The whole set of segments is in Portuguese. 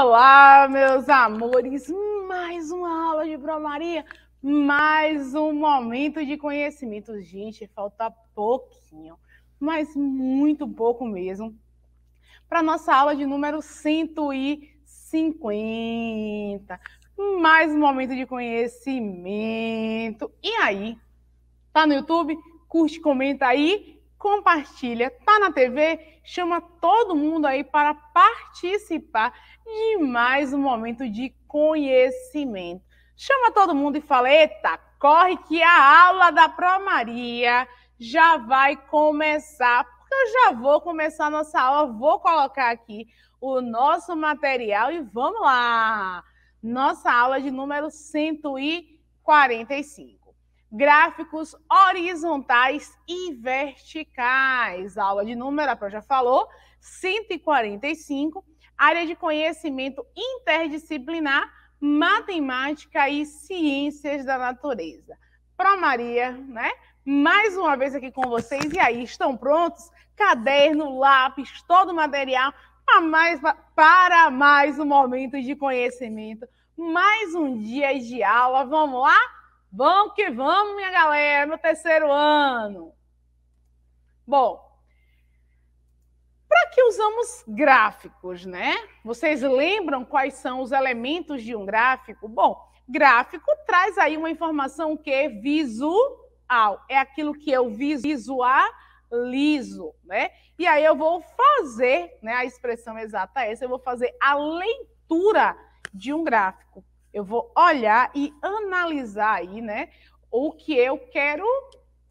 Olá, meus amores! Mais uma aula de bromaria, mais um momento de conhecimento. Gente, falta pouquinho, mas muito pouco mesmo, para nossa aula de número 150. Mais um momento de conhecimento. E aí? Tá no YouTube? Curte, comenta aí compartilha, tá na TV, chama todo mundo aí para participar de mais um momento de conhecimento. Chama todo mundo e fala: eita, corre que a aula da Pro Maria já vai começar, porque eu já vou começar a nossa aula, vou colocar aqui o nosso material e vamos lá! Nossa aula de número 145. Gráficos horizontais e verticais. aula de número, a Pro já falou, 145 área de conhecimento interdisciplinar, matemática e ciências da natureza. Pro Maria, né? Mais uma vez aqui com vocês. E aí, estão prontos? Caderno, lápis, todo o material para mais, para mais um momento de conhecimento, mais um dia de aula. Vamos lá? Vamos que vamos, minha galera, meu terceiro ano. Bom, para que usamos gráficos, né? Vocês lembram quais são os elementos de um gráfico? Bom, gráfico traz aí uma informação que é visual, é aquilo que eu visualizo, né? E aí eu vou fazer, né, a expressão exata é essa, eu vou fazer a leitura de um gráfico. Eu vou olhar e analisar aí, né, o que eu quero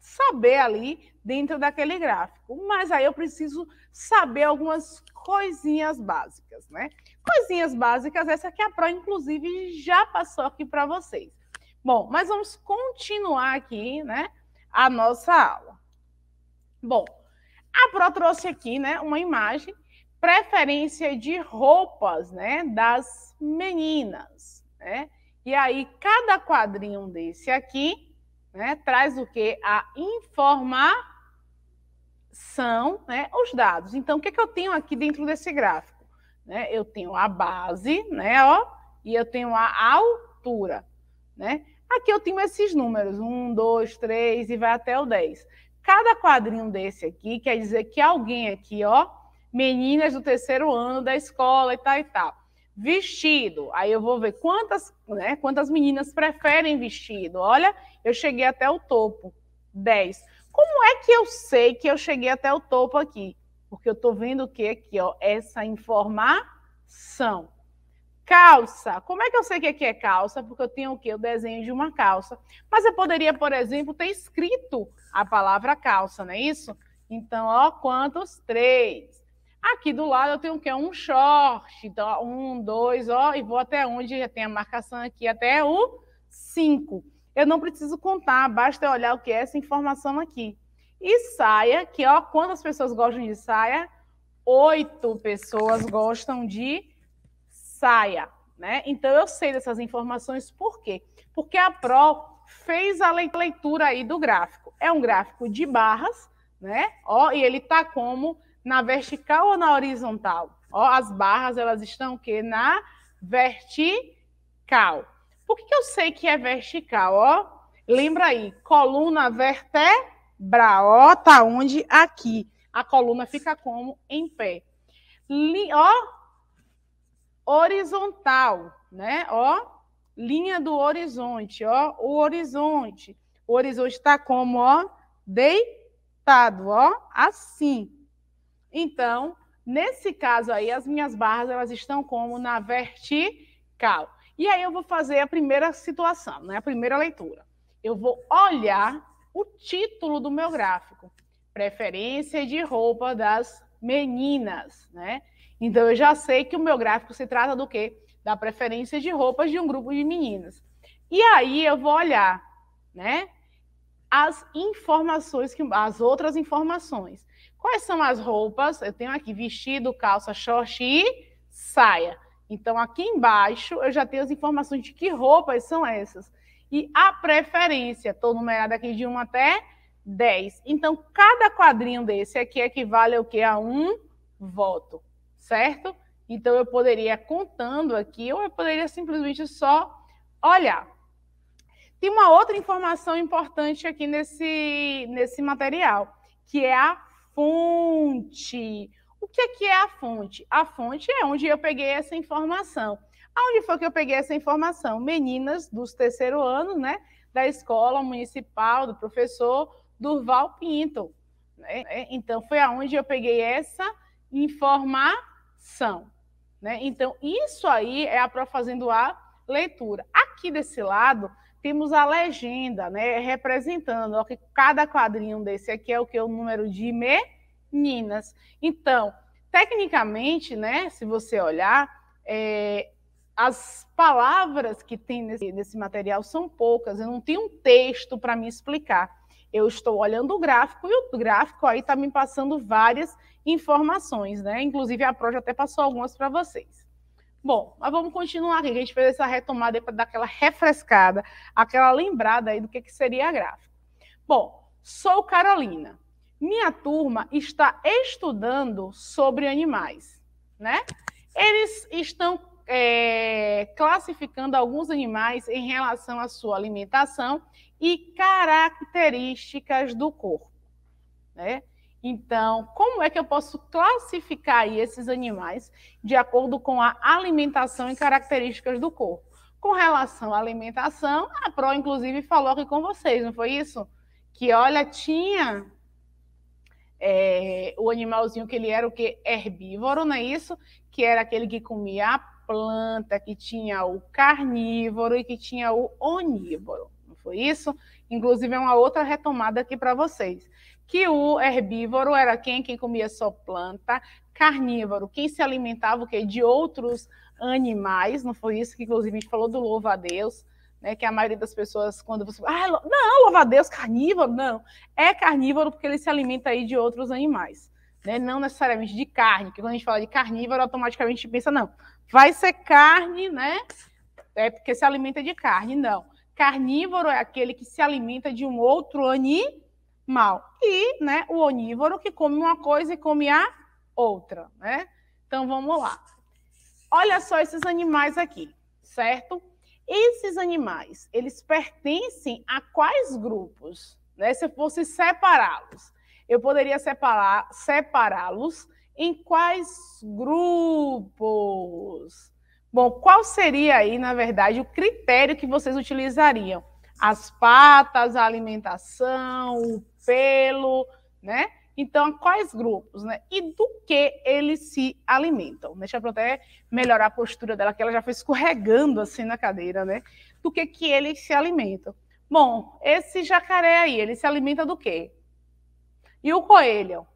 saber ali dentro daquele gráfico. Mas aí eu preciso saber algumas coisinhas básicas, né? Coisinhas básicas, essa que a Pro, inclusive, já passou aqui para vocês. Bom, mas vamos continuar aqui, né, a nossa aula. Bom, a Pro trouxe aqui, né, uma imagem, preferência de roupas, né, das meninas, né? E aí, cada quadrinho desse aqui, né, traz o que? A informação são né, os dados. Então, o que, é que eu tenho aqui dentro desse gráfico? Né, eu tenho a base, né, ó, e eu tenho a altura, né? Aqui eu tenho esses números, um, dois, três e vai até o 10. Cada quadrinho desse aqui quer dizer que alguém aqui, ó, meninas do terceiro ano da escola e tal e tal. Vestido, aí eu vou ver quantas, né, quantas meninas preferem vestido. Olha, eu cheguei até o topo, 10. Como é que eu sei que eu cheguei até o topo aqui? Porque eu estou vendo o que aqui, ó, essa informação. Calça. Como é que eu sei que aqui é calça? Porque eu tenho o quê? O desenho de uma calça. Mas eu poderia, por exemplo, ter escrito a palavra calça, não é isso? Então, ó, quantos? Três. Aqui do lado eu tenho o quê? Um short. Então, um, dois, ó, e vou até onde já tem a marcação aqui, até o cinco eu não preciso contar, basta olhar o que é essa informação aqui. E saia, que ó, quantas pessoas gostam de saia? Oito pessoas gostam de saia, né? Então eu sei dessas informações por quê? Porque a Pro fez a leitura aí do gráfico. É um gráfico de barras, né? Ó, e ele tá como na vertical ou na horizontal? Ó, as barras elas estão que na vertical. Por que, eu sei que é vertical, ó? Lembra aí, coluna vertebral, ó, tá onde? Aqui. A coluna fica como? Em pé. Li, ó, horizontal, né? Ó, linha do horizonte, ó, o horizonte. O horizonte está como, ó, deitado, ó, assim. Então, nesse caso aí, as minhas barras, elas estão como na vertical. E aí eu vou fazer a primeira situação, né? a primeira leitura. Eu vou olhar o título do meu gráfico, preferência de roupa das meninas, né? Então eu já sei que o meu gráfico se trata do quê? Da preferência de roupas de um grupo de meninas. E aí eu vou olhar, né? As informações que as outras informações. Quais são as roupas? Eu tenho aqui vestido, calça, short e saia. Então, aqui embaixo, eu já tenho as informações de que roupas são essas. E a preferência, estou numerada aqui de 1 até 10. Então, cada quadrinho desse aqui equivale ao quê? A um voto, certo? Então, eu poderia contando aqui, ou eu poderia simplesmente só olhar. Tem uma outra informação importante aqui nesse, nesse material, que é a fonte. O que é, que é a fonte? A fonte é onde eu peguei essa informação. Aonde foi que eu peguei essa informação? Meninas dos terceiro ano, né? Da escola municipal, do professor Durval Pinto. Né? Então, foi aonde eu peguei essa informação. Né? Então, isso aí é fazendo a leitura. Aqui desse lado, temos a legenda, né? Representando ó, que cada quadrinho desse aqui é o que? O número de me Minas. Então, tecnicamente, né, se você olhar, é, as palavras que tem nesse, nesse, material são poucas, eu não tenho um texto para me explicar. Eu estou olhando o gráfico e o gráfico aí está me passando várias informações, né? Inclusive a Pro já até passou algumas para vocês. Bom, mas vamos continuar aqui, a gente fez essa retomada para dar aquela refrescada, aquela lembrada aí do que, que seria gráfico. Bom, sou Carolina, minha turma está estudando sobre animais, né? Eles estão é, classificando alguns animais em relação à sua alimentação e características do corpo, né? Então, como é que eu posso classificar esses animais de acordo com a alimentação e características do corpo? Com relação à alimentação, a Pro, inclusive, falou aqui com vocês, não foi isso? Que, olha, tinha é, o animalzinho que ele era o que herbívoro, não é isso? Que era aquele que comia a planta, que tinha o carnívoro e que tinha o onívoro. Não foi isso? Inclusive é uma outra retomada aqui para vocês. Que o herbívoro era quem quem comia só planta, carnívoro, quem se alimentava o que de outros animais, não foi isso que inclusive a gente falou do louva a Deus né, que a maioria das pessoas, quando você fala, ah, não, louva a Deus, carnívoro, não. É carnívoro porque ele se alimenta aí de outros animais, né? não necessariamente de carne, porque quando a gente fala de carnívoro, automaticamente a gente pensa, não, vai ser carne, né? É porque se alimenta de carne, não. Carnívoro é aquele que se alimenta de um outro animal. E né, o onívoro que come uma coisa e come a outra, né? Então vamos lá. Olha só esses animais aqui, certo? Esses animais, eles pertencem a quais grupos? Né? Se eu fosse separá-los, eu poderia separá-los em quais grupos? Bom, qual seria aí, na verdade, o critério que vocês utilizariam? As patas, a alimentação, o pelo, né? Então, quais grupos, né? E do que eles se alimentam? Deixa eu até melhorar a postura dela, que ela já foi escorregando assim na cadeira, né? Do que que eles se alimentam? Bom, esse jacaré aí, ele se alimenta do quê? E o coelho?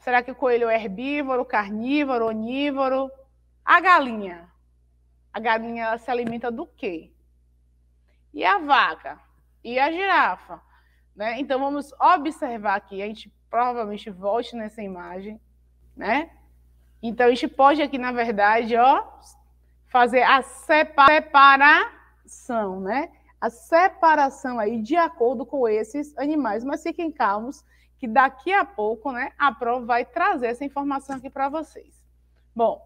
Será que o coelho é herbívoro, carnívoro, onívoro? A galinha? A galinha ela se alimenta do quê? E a vaca? E a girafa? Né? Então vamos observar aqui, a gente provavelmente volte nessa imagem, né? Então, a gente pode aqui, na verdade, ó, fazer a separação, né? A separação aí de acordo com esses animais. Mas fiquem calmos, que daqui a pouco, né, a prova vai trazer essa informação aqui para vocês. Bom,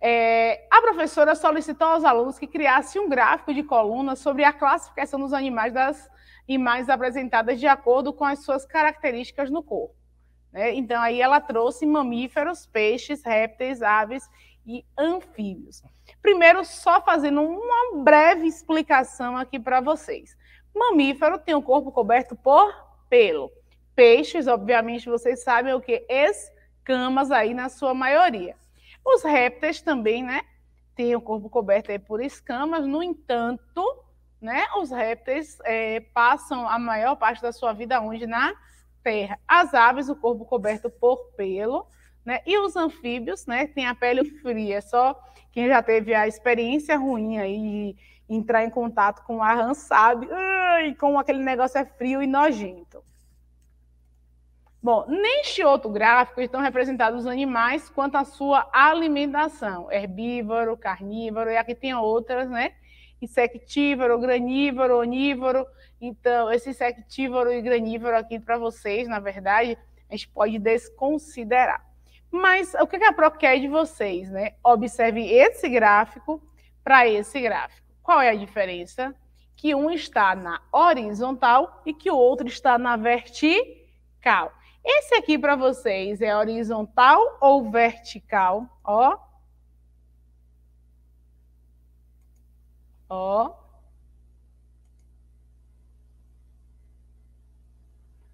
é, a professora solicitou aos alunos que criassem um gráfico de colunas sobre a classificação dos animais das e mais apresentadas de acordo com as suas características no corpo. Né? Então, aí ela trouxe mamíferos, peixes, répteis, aves e anfíbios. Primeiro, só fazendo uma breve explicação aqui para vocês. Mamífero tem o corpo coberto por pelo. Peixes, obviamente, vocês sabem o que? Escamas aí na sua maioria. Os répteis também, né? Tem o corpo coberto por escamas, no entanto, né? Os répteis é, passam a maior parte da sua vida onde? Na terra. As aves, o corpo coberto por pelo, né? E os anfíbios, né? Tem a pele fria. Só quem já teve a experiência ruim aí de entrar em contato com a rã sabe ai, como aquele negócio é frio e nojento. Bom, neste outro gráfico estão representados os animais quanto à sua alimentação, herbívoro, carnívoro, e aqui tem outras, né? insectívoro, granívoro, onívoro. Então, esse insectívoro e granívoro aqui para vocês, na verdade, a gente pode desconsiderar. Mas o que a PRO quer de vocês? Né? Observe esse gráfico para esse gráfico. Qual é a diferença? Que um está na horizontal e que o outro está na vertical. Esse aqui para vocês é horizontal ou vertical? Ó, Ó.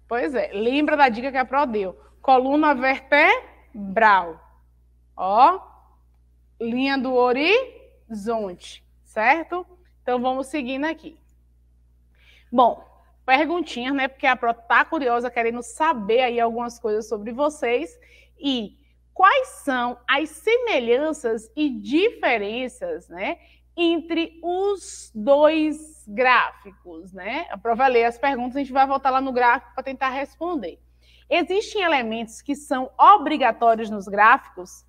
Pois é, lembra da dica que a Pro deu. Coluna vertebral. Ó. Linha do horizonte, certo? Então vamos seguindo aqui. Bom, perguntinha, né? Porque a Pro tá curiosa, querendo saber aí algumas coisas sobre vocês e quais são as semelhanças e diferenças, né, entre os dois gráficos, né? A prova lê as perguntas, a gente vai voltar lá no gráfico para tentar responder. Existem elementos que são obrigatórios nos gráficos?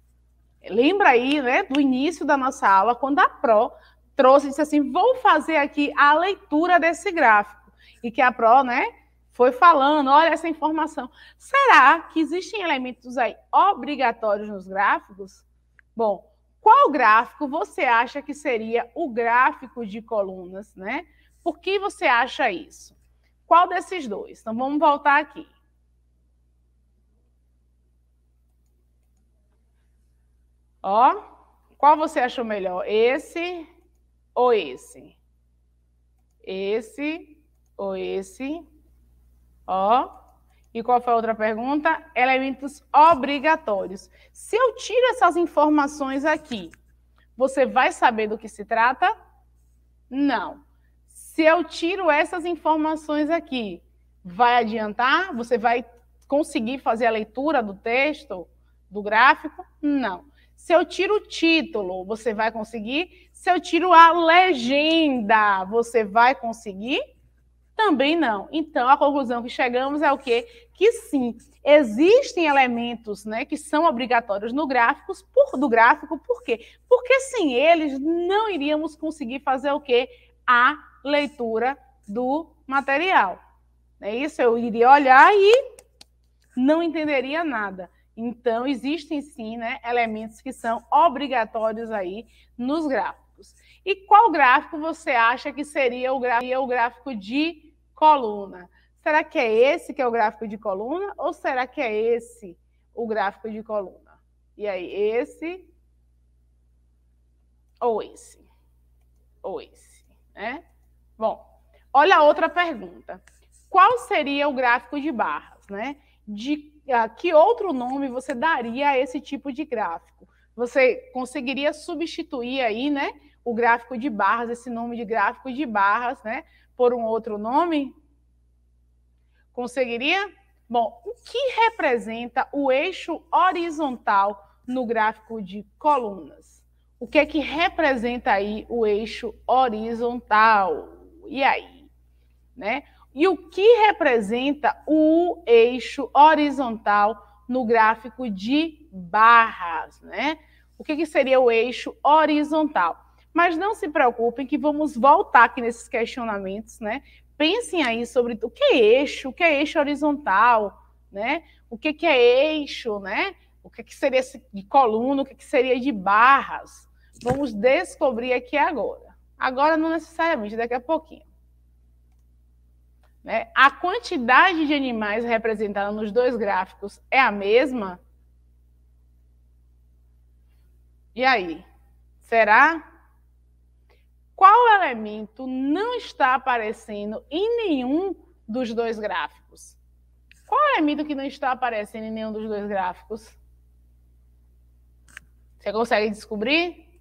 Lembra aí, né, do início da nossa aula, quando a Pro trouxe disse assim: vou fazer aqui a leitura desse gráfico. E que a Pro, né, foi falando: olha essa informação. Será que existem elementos aí obrigatórios nos gráficos? Bom, qual gráfico você acha que seria o gráfico de colunas, né? Por que você acha isso? Qual desses dois? Então vamos voltar aqui. Ó, qual você achou melhor? Esse ou esse? Esse ou esse? Ó, e qual foi a outra pergunta? Elementos obrigatórios. Se eu tiro essas informações aqui, você vai saber do que se trata? Não. Se eu tiro essas informações aqui, vai adiantar? Você vai conseguir fazer a leitura do texto, do gráfico? Não. Se eu tiro o título, você vai conseguir? Se eu tiro a legenda, você vai conseguir? Também não. Então, a conclusão que chegamos é o quê? Que sim, existem elementos né, que são obrigatórios no gráficos, por, do gráfico, por quê? Porque sem eles não iríamos conseguir fazer o quê? A leitura do material. É isso, eu iria olhar e não entenderia nada. Então, existem sim né, elementos que são obrigatórios aí nos gráficos. E qual gráfico você acha que seria o, gráfico de coluna. Será que é esse que é o gráfico de coluna ou será que é esse o gráfico de coluna? E aí, esse ou esse? Ou esse, né? Bom, olha a outra pergunta. Qual seria o gráfico de barras, né? De a, ah, que outro nome você daria a esse tipo de gráfico? Você conseguiria substituir aí, né, o gráfico de barras, esse nome de gráfico de barras, né, por um outro nome? Conseguiria? Bom, o que representa o eixo horizontal no gráfico de colunas? O que é que representa aí o eixo horizontal? E aí? Né? E o que representa o eixo horizontal no gráfico de barras? Né? O que, que seria o eixo horizontal? Mas não se preocupem que vamos voltar aqui nesses questionamentos, né? Pensem aí sobre o que é eixo, o que é eixo horizontal, né? O que, é que é eixo, né? O que, é que seria de coluna, o que, é que seria de barras. Vamos descobrir aqui agora. Agora não necessariamente, daqui a pouquinho. Né? A quantidade de animais representada nos dois gráficos é a mesma? E aí? Será? qual elemento não está aparecendo em nenhum dos dois gráficos? Qual elemento que não está aparecendo em nenhum dos dois gráficos? Você consegue descobrir?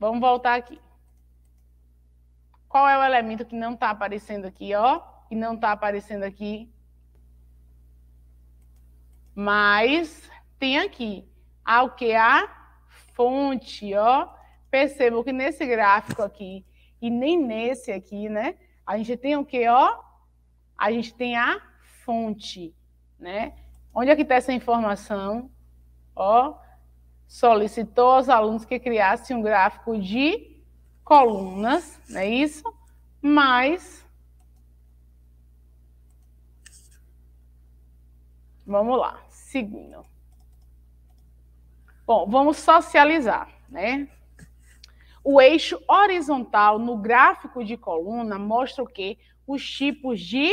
Vamos voltar aqui. Qual é o elemento que não está aparecendo aqui, ó? E não está aparecendo aqui. Mas tem aqui. A que? A fonte, ó percebam que nesse gráfico aqui, e nem nesse aqui, né? A gente tem o que, ó? A gente tem a fonte, né? Onde é que está essa informação? Ó, solicitou aos alunos que criassem um gráfico de colunas, não é isso? Mas Vamos lá, seguindo. Bom, vamos socializar, né? O eixo horizontal no gráfico de coluna mostra o quê? Os tipos de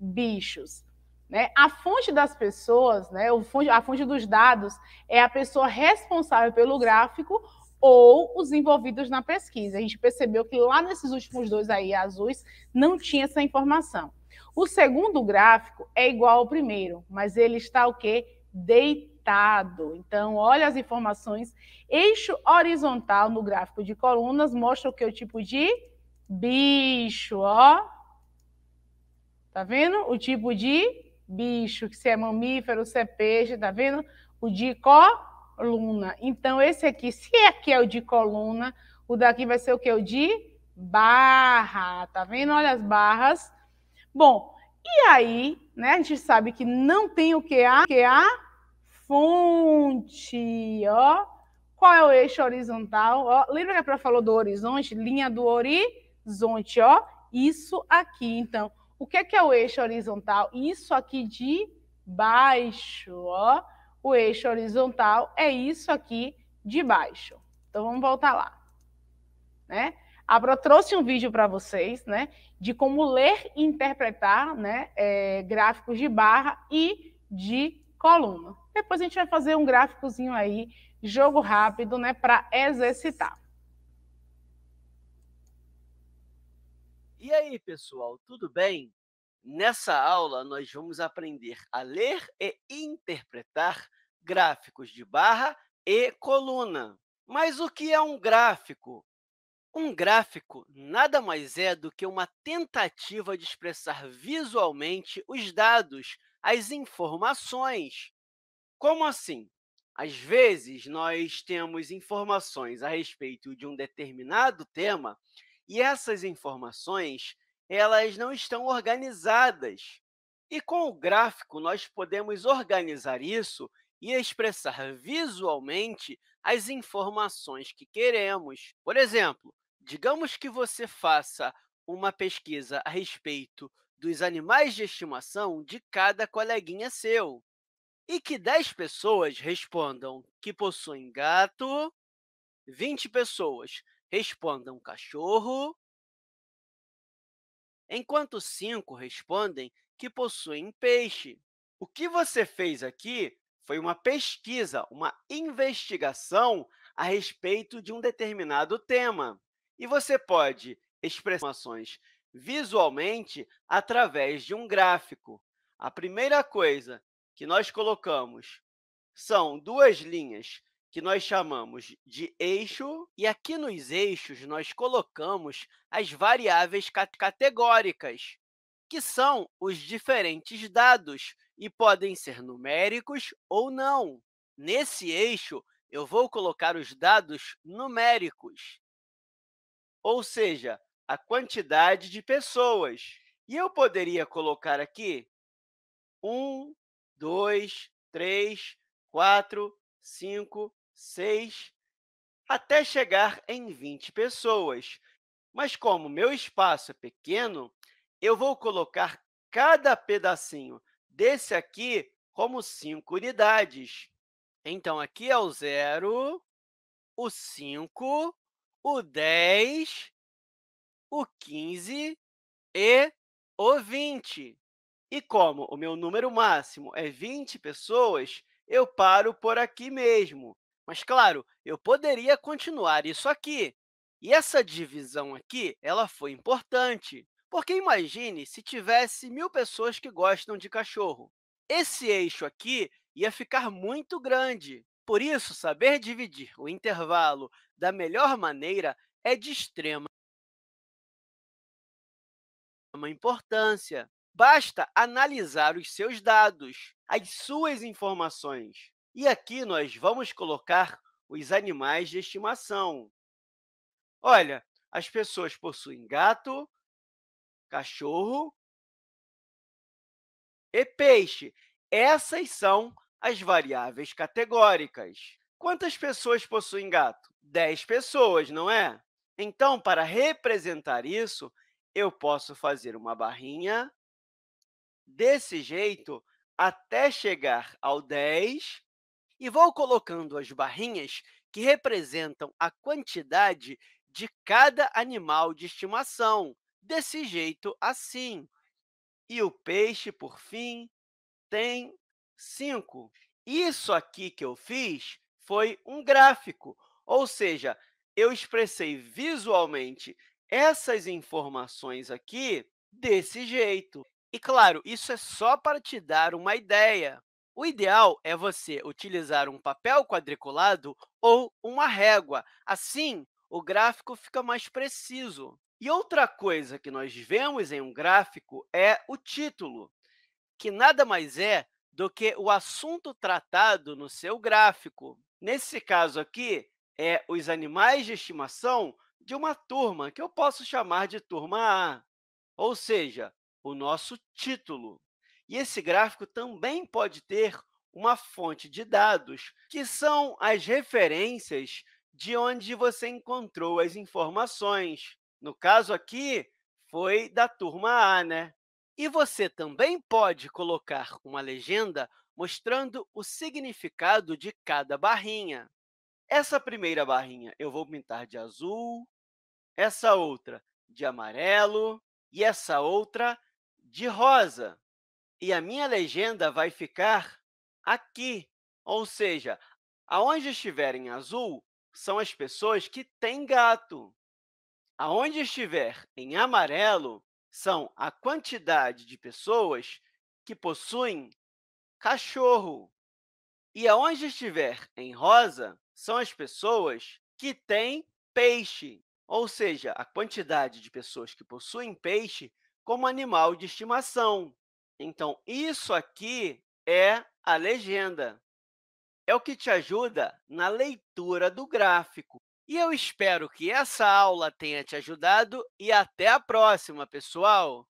bichos. Né? A fonte das pessoas, né? a fonte dos dados, é a pessoa responsável pelo gráfico ou os envolvidos na pesquisa. A gente percebeu que lá nesses últimos dois aí azuis não tinha essa informação. O segundo gráfico é igual ao primeiro, mas ele está o quê? Deitado limitado. Então, olha as informações. Eixo horizontal no gráfico de colunas mostra o que? é O tipo de bicho, ó. Tá vendo? O tipo de bicho, que se é mamífero, se é peixe, tá vendo? O de coluna. Então, esse aqui, se aqui é, é o de coluna, o daqui vai ser o que? O de barra, tá vendo? Olha as barras. Bom, e aí, né, a gente sabe que não tem o que a, que a fonte, ó. Qual é o eixo horizontal? Ó, lembra que a prof falou do horizonte? Linha do horizonte, ó. Isso aqui, então. O que é, que é o eixo horizontal? Isso aqui de baixo, ó. O eixo horizontal é isso aqui de baixo. Então vamos voltar lá, né? A Pro trouxe um vídeo para vocês, né, de como ler e interpretar, né, é, gráficos de barra e de coluna. Depois a gente vai fazer um gráficozinho aí, jogo rápido, né, para exercitar. E aí, pessoal, tudo bem? Nessa aula, nós vamos aprender a ler e interpretar gráficos de barra e coluna. Mas o que é um gráfico? Um gráfico nada mais é do que uma tentativa de expressar visualmente os dados, as informações. Como assim? Às vezes, nós temos informações a respeito de um determinado tema e essas informações elas não estão organizadas. E com o gráfico, nós podemos organizar isso e expressar visualmente as informações que queremos. Por exemplo, digamos que você faça uma pesquisa a respeito dos animais de estimação de cada coleguinha seu. E que 10 pessoas respondam que possuem gato, 20 pessoas respondam cachorro, enquanto 5 respondem que possuem peixe. O que você fez aqui foi uma pesquisa, uma investigação a respeito de um determinado tema. E você pode expressar informações visualmente através de um gráfico. A primeira coisa que nós colocamos são duas linhas que nós chamamos de eixo, e aqui nos eixos nós colocamos as variáveis categóricas, que são os diferentes dados e podem ser numéricos ou não. Nesse eixo, eu vou colocar os dados numéricos ou seja, a quantidade de pessoas. E eu poderia colocar aqui 1, 2, 3, 4, 5, 6, até chegar em 20 pessoas. Mas como meu espaço é pequeno, eu vou colocar cada pedacinho desse aqui como 5 unidades. Então, aqui é o 0, o 5 o 10, o 15 e o 20. E como o meu número máximo é 20 pessoas, eu paro por aqui mesmo. Mas claro, eu poderia continuar isso aqui. E essa divisão aqui, ela foi importante, porque imagine se tivesse mil pessoas que gostam de cachorro. Esse eixo aqui ia ficar muito grande. Por isso, saber dividir o intervalo da melhor maneira é de extrema importância. Basta analisar os seus dados, as suas informações. E aqui nós vamos colocar os animais de estimação. Olha, as pessoas possuem gato, cachorro e peixe. Essas são as variáveis categóricas. Quantas pessoas possuem gato? 10 pessoas, não é? Então, para representar isso, eu posso fazer uma barrinha desse jeito até chegar ao 10 e vou colocando as barrinhas que representam a quantidade de cada animal de estimação, desse jeito assim. E o peixe, por fim, tem 5. Isso aqui que eu fiz foi um gráfico, ou seja, eu expressei visualmente essas informações aqui desse jeito. E claro, isso é só para te dar uma ideia. O ideal é você utilizar um papel quadriculado ou uma régua. Assim, o gráfico fica mais preciso. E outra coisa que nós vemos em um gráfico é o título, que nada mais é do que o assunto tratado no seu gráfico. Nesse caso aqui, é os animais de estimação de uma turma que eu posso chamar de turma A, ou seja, o nosso título. E esse gráfico também pode ter uma fonte de dados, que são as referências de onde você encontrou as informações. No caso aqui, foi da turma A, né? E você também pode colocar uma legenda mostrando o significado de cada barrinha. Essa primeira barrinha eu vou pintar de azul, essa outra de amarelo e essa outra de rosa. E a minha legenda vai ficar aqui, ou seja, aonde estiver em azul são as pessoas que têm gato. Aonde estiver em amarelo são a quantidade de pessoas que possuem cachorro. E aonde estiver em rosa são as pessoas que têm peixe, ou seja, a quantidade de pessoas que possuem peixe como animal de estimação. Então, isso aqui é a legenda. É o que te ajuda na leitura do gráfico. E eu espero que essa aula tenha te ajudado e até a próxima, pessoal!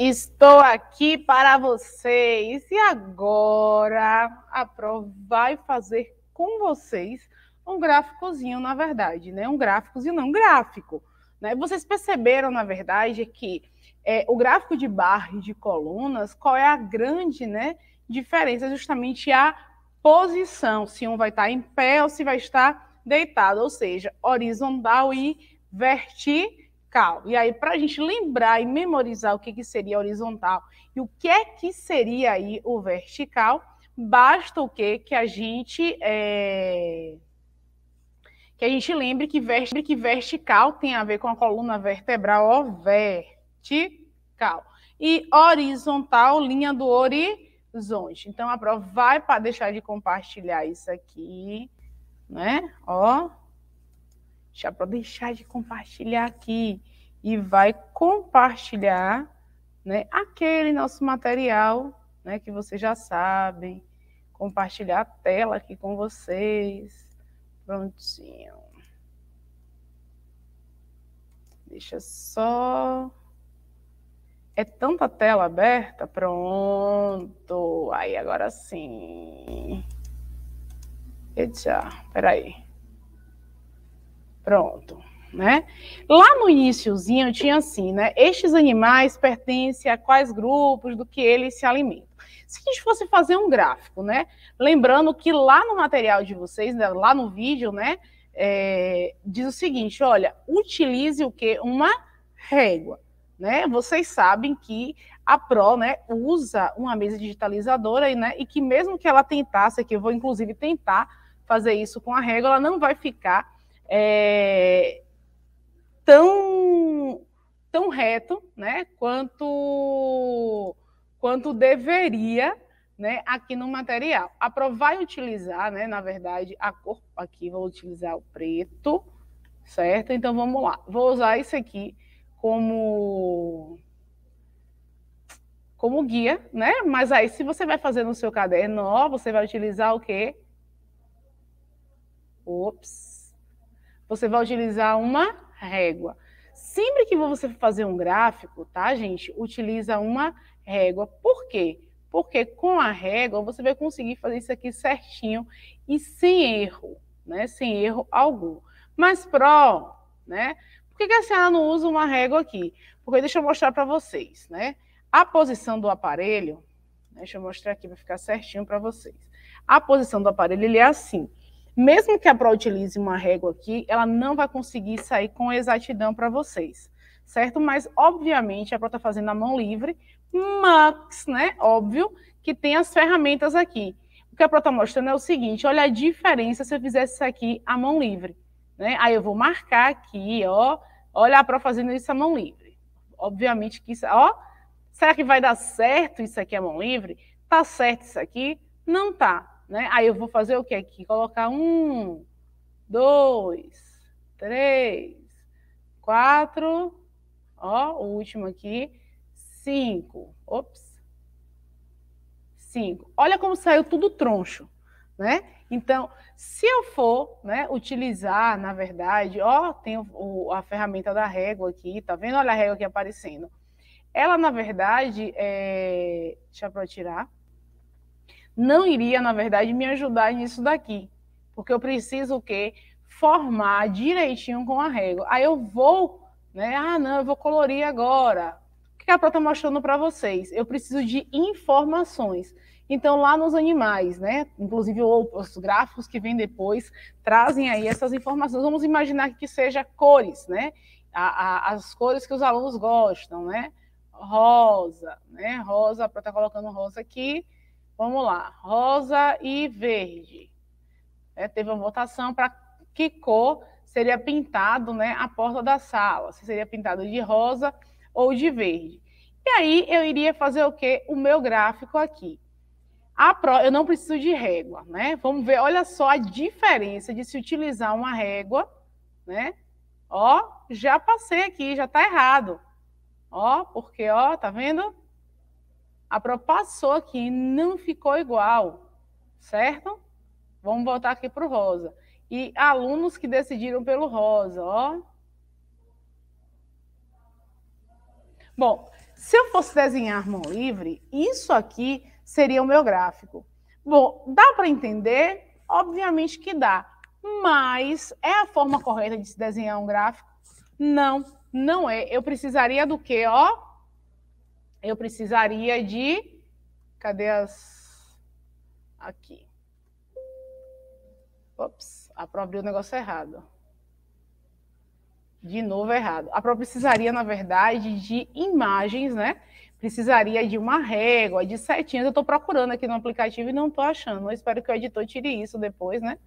Estou aqui para vocês e agora a Pro vai fazer com vocês um gráficozinho, na verdade, né? Um gráficozinho, não, um gráfico. Né? Vocês perceberam, na verdade, que é, o gráfico de barra e de colunas, qual é a grande né, diferença? É justamente a posição, se um vai estar em pé ou se vai estar deitado, ou seja, horizontal e vertical vertical. E aí, para a gente lembrar e memorizar o que, que seria horizontal e o que é que seria aí o vertical, basta o quê? Que a gente. É... Que a gente lembre que, vert... que vertical tem a ver com a coluna vertebral, ó, vertical. E horizontal, linha do horizonte. Então, a prova vai para deixar de compartilhar isso aqui, né? Ó, já para deixar de compartilhar aqui e vai compartilhar né, aquele nosso material né, que vocês já sabem. Compartilhar a tela aqui com vocês. Prontinho. Deixa só. É tanta tela aberta. Pronto. Aí agora sim. Eita, peraí. Pronto. Né? Lá no iníciozinho eu tinha assim, né? Estes animais pertencem a quais grupos, do que eles se alimentam. Se a gente fosse fazer um gráfico, né? Lembrando que lá no material de vocês, né? lá no vídeo, né? É, diz o seguinte: olha, utilize o que? Uma régua. Né? Vocês sabem que a Pro né, usa uma mesa digitalizadora e, né, e que mesmo que ela tentasse, que eu vou inclusive tentar fazer isso com a régua, ela não vai ficar é, tão, tão reto né, quanto, quanto deveria né, aqui no material. Aprovar vai utilizar, né, na verdade, a cor aqui, vou utilizar o preto, certo? Então vamos lá, vou usar isso aqui como como guia, né? Mas aí, se você vai fazer no seu caderno, ó, você vai utilizar o quê? Ops você vai utilizar uma régua. Sempre que você fazer um gráfico, tá, gente? Utiliza uma régua. Por quê? Porque com a régua você vai conseguir fazer isso aqui certinho e sem erro, né? Sem erro algum. Mas, pró, né? Por que a senhora não usa uma régua aqui? Porque deixa eu mostrar para vocês, né? A posição do aparelho, deixa eu mostrar aqui para ficar certinho para vocês. A posição do aparelho ele é assim mesmo que a Pro utilize uma régua aqui, ela não vai conseguir sair com exatidão para vocês, certo? Mas, obviamente, a Pro está fazendo a mão livre, mas, né, óbvio, que tem as ferramentas aqui. O que a Pro está mostrando é o seguinte, olha a diferença se eu fizesse isso aqui à mão livre, né? Aí eu vou marcar aqui, ó, olha a Pro fazendo isso à mão livre. Obviamente que isso, ó, será que vai dar certo isso aqui à mão livre? Tá certo isso aqui? Não tá. Né? Aí eu vou fazer o que aqui? Colocar um, dois, três, quatro, ó, o último aqui, cinco. Ops. Cinco. Olha como saiu tudo troncho, né? Então, se eu for né, utilizar, na verdade, ó, tem o, a ferramenta da régua aqui, tá vendo? Olha a régua aqui aparecendo. Ela, na verdade, é... deixa eu tirar não iria, na verdade, me ajudar nisso daqui, porque eu preciso o quê? Formar direitinho com a régua. Aí eu vou, né? Ah, não, eu vou colorir agora. O que a Pro está mostrando para vocês? Eu preciso de informações. Então, lá nos animais, né? Inclusive, os gráficos que vêm depois trazem aí essas informações. Vamos imaginar que seja cores, né? A, a, as cores que os alunos gostam, né? Rosa, né? Rosa, a Pro está colocando rosa aqui Vamos lá, rosa e verde. É, teve uma votação para que cor seria pintado né, a porta da sala, se seria pintado de rosa ou de verde. E aí eu iria fazer o quê? O meu gráfico aqui. Pro... Eu não preciso de régua, né? Vamos ver, olha só a diferença de se utilizar uma régua, né? Ó, já passei aqui, já tá errado. Ó, porque, ó, tá vendo? A prova passou aqui, não ficou igual, certo? Vamos voltar aqui para o rosa. E alunos que decidiram pelo rosa, ó. Bom, se eu fosse desenhar mão livre, isso aqui seria o meu gráfico. Bom, dá para entender? Obviamente que dá. Mas é a forma correta de se desenhar um gráfico? Não, não é. Eu precisaria do quê? Ó, eu precisaria de. Cadê as. Aqui. Ops, a Pro abriu o negócio errado. De novo errado. A Pro precisaria, na verdade, de imagens, né? Precisaria de uma régua, de setinhas. Eu estou procurando aqui no aplicativo e não estou achando. Eu espero que o editor tire isso depois, né?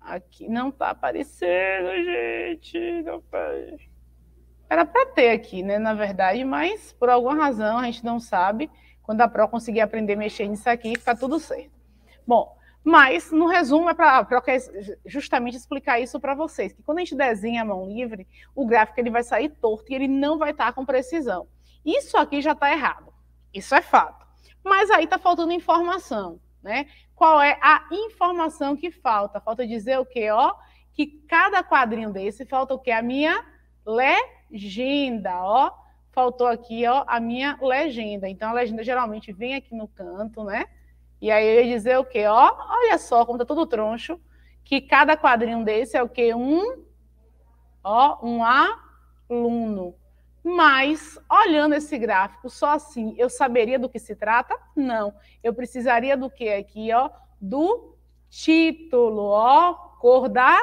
Aqui não está aparecendo, gente. Não tá. Era para ter aqui, né, na verdade, mas por alguma razão a gente não sabe. Quando a Pro conseguir aprender a mexer nisso aqui, fica tudo certo. Bom, mas no resumo é para a Pro quer justamente explicar isso para vocês, que quando a gente desenha a mão livre, o gráfico ele vai sair torto e ele não vai estar tá com precisão. Isso aqui já está errado. Isso é fato. Mas aí está faltando informação, né? Qual é a informação que falta? Falta dizer o quê, ó? Que cada quadrinho desse falta o quê? A minha letra legenda, ó. Faltou aqui, ó, a minha legenda. Então, a legenda geralmente vem aqui no canto, né? E aí eu ia dizer o quê? Ó, olha só como tá tudo troncho, que cada quadrinho desse é o quê? Um, ó, um aluno. Mas, olhando esse gráfico só assim, eu saberia do que se trata? Não. Eu precisaria do que aqui, ó? Do título, ó, cor da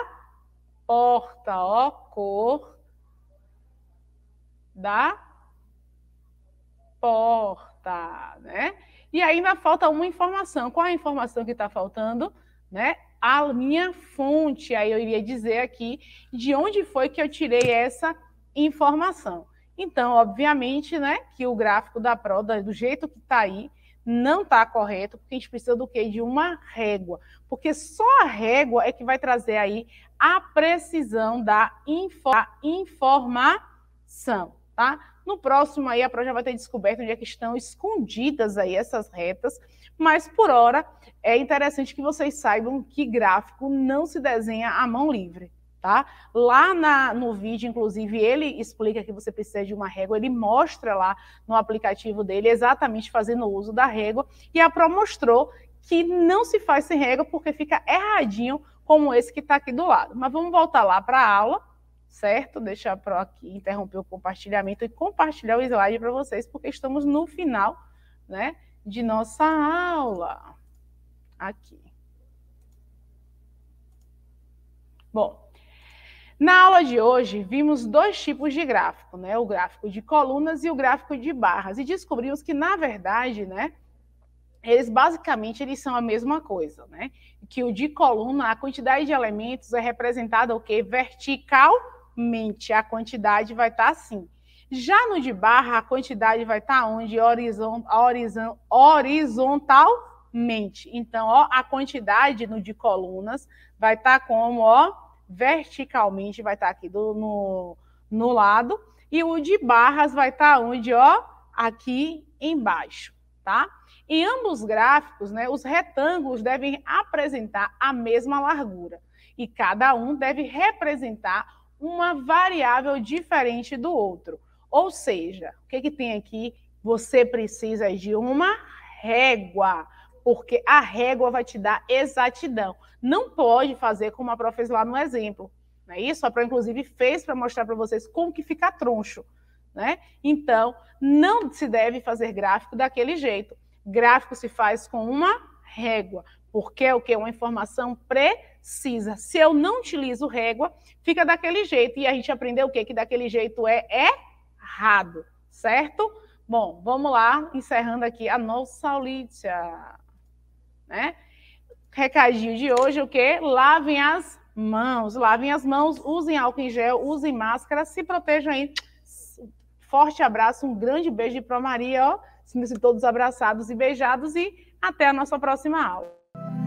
porta, ó, cor da porta, né? E ainda falta uma informação. Qual é a informação que está faltando? Né? A minha fonte, aí eu iria dizer aqui de onde foi que eu tirei essa informação. Então, obviamente, né, que o gráfico da Proda, do jeito que está aí, não está correto, porque a gente precisa do quê? De uma régua. Porque só a régua é que vai trazer aí a precisão da, infor- da informação tá? No próximo aí a Pro já vai ter descoberto onde é que estão escondidas aí essas retas, mas por hora é interessante que vocês saibam que gráfico não se desenha à mão livre, tá? Lá na, no vídeo, inclusive, ele explica que você precisa de uma régua, ele mostra lá no aplicativo dele exatamente fazendo uso da régua, e a Pro mostrou que não se faz sem régua porque fica erradinho como esse que está aqui do lado. Mas vamos voltar lá para a aula certo? Deixar pro aqui, interromper o compartilhamento e compartilhar o slide para vocês, porque estamos no final, né, de nossa aula. Aqui. Bom, na aula de hoje vimos dois tipos de gráfico, né? O gráfico de colunas e o gráfico de barras e descobrimos que na verdade, né, eles basicamente eles são a mesma coisa, né? Que o de coluna, a quantidade de elementos é representada o quê? Vertical mente, a quantidade vai estar tá assim. Já no de barra, a quantidade vai estar tá onde? Horizon, horizon, horizontalmente. Então, ó, a quantidade no de colunas vai estar tá como, ó, verticalmente, vai estar tá aqui do, no, no lado. E o de barras vai estar tá onde, ó, aqui embaixo, tá? Em ambos gráficos, né, os retângulos devem apresentar a mesma largura e cada um deve representar uma variável diferente do outro. Ou seja, o que, que tem aqui? Você precisa de uma régua, porque a régua vai te dar exatidão. Não pode fazer como a prof fez lá no exemplo. Não é isso? A prof, inclusive, fez para mostrar para vocês como que fica troncho. Né? Então, não se deve fazer gráfico daquele jeito. Gráfico se faz com uma régua, porque é o que é uma informação precisa. Se eu não utilizo régua, fica daquele jeito e a gente aprendeu o que que daquele jeito é errado, certo? Bom, vamos lá, encerrando aqui a nossa aulitia, né? Recadinho de hoje, o que? Lavem as mãos, lavem as mãos, usem álcool em gel, usem máscara, se protejam aí. Forte abraço, um grande beijo de Pro Maria, ó. Sintam-se todos abraçados e beijados e até a nossa próxima aula. you